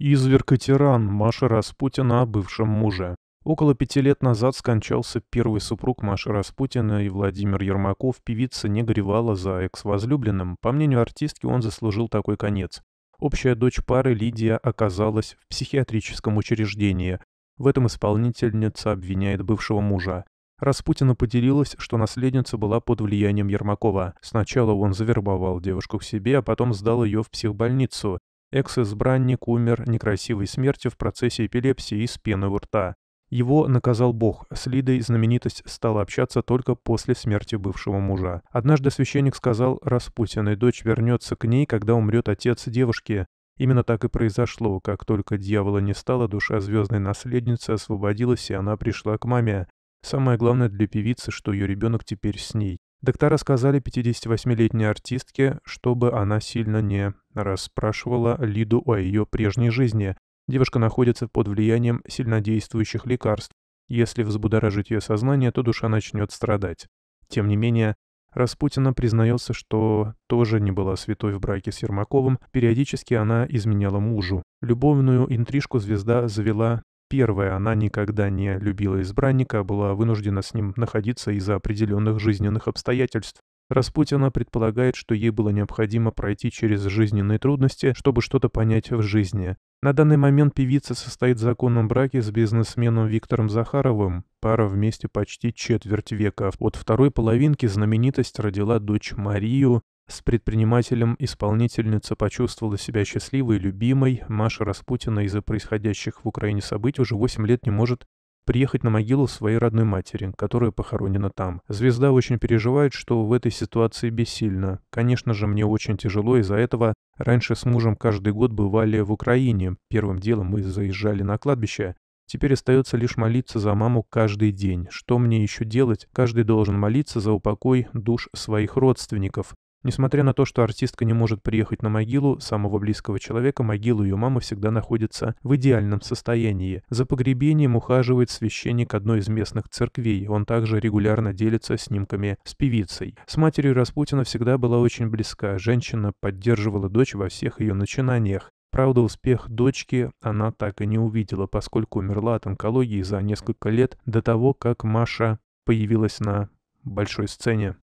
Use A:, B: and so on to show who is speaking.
A: Изверг и тиран Маша Распутина о бывшем муже. Около пяти лет назад скончался первый супруг Маши Распутина и Владимир Ермаков, певица не горевала за экс-возлюбленным. По мнению артистки, он заслужил такой конец. Общая дочь пары Лидия оказалась в психиатрическом учреждении. В этом исполнительница обвиняет бывшего мужа. Распутина поделилась, что наследница была под влиянием Ермакова. Сначала он завербовал девушку к себе, а потом сдал ее в психбольницу. Экс-избранник умер некрасивой смертью в процессе эпилепсии из пены у рта. Его наказал Бог, с Лидой знаменитость стала общаться только после смерти бывшего мужа. Однажды священник сказал Распутиной, дочь вернется к ней, когда умрет отец девушки. Именно так и произошло, как только дьявола не стало, душа звездной наследницы освободилась, и она пришла к маме. Самое главное для певицы, что ее ребенок теперь с ней. Доктора сказали 58-летней артистке, чтобы она сильно не расспрашивала Лиду о ее прежней жизни. Девушка находится под влиянием сильнодействующих лекарств. Если взбудоражить ее сознание, то душа начнет страдать. Тем не менее, Распутина признается, что тоже не была святой в браке с Ермаковым, периодически она изменяла мужу. Любовную интрижку звезда завела первая, она никогда не любила избранника, а была вынуждена с ним находиться из-за определенных жизненных обстоятельств. Распутина предполагает, что ей было необходимо пройти через жизненные трудности, чтобы что-то понять в жизни. На данный момент певица состоит в законном браке с бизнесменом Виктором Захаровым. Пара вместе почти четверть века. От второй половинки знаменитость родила дочь Марию, с предпринимателем-исполнительница почувствовала себя счастливой и любимой. Маша Распутина из-за происходящих в Украине событий уже 8 лет не может приехать на могилу своей родной матери, которая похоронена там. Звезда очень переживает, что в этой ситуации бессильно. Конечно же, мне очень тяжело из-за этого. Раньше с мужем каждый год бывали в Украине. Первым делом мы заезжали на кладбище. Теперь остается лишь молиться за маму каждый день. Что мне еще делать? Каждый должен молиться за упокой душ своих родственников. Несмотря на то, что артистка не может приехать на могилу самого близкого человека, могилу ее мамы всегда находится в идеальном состоянии. За погребением ухаживает священник одной из местных церквей, он также регулярно делится снимками с певицей. С матерью Распутина всегда была очень близка, женщина поддерживала дочь во всех ее начинаниях. Правда, успех дочки она так и не увидела, поскольку умерла от онкологии за несколько лет до того, как Маша появилась на большой сцене.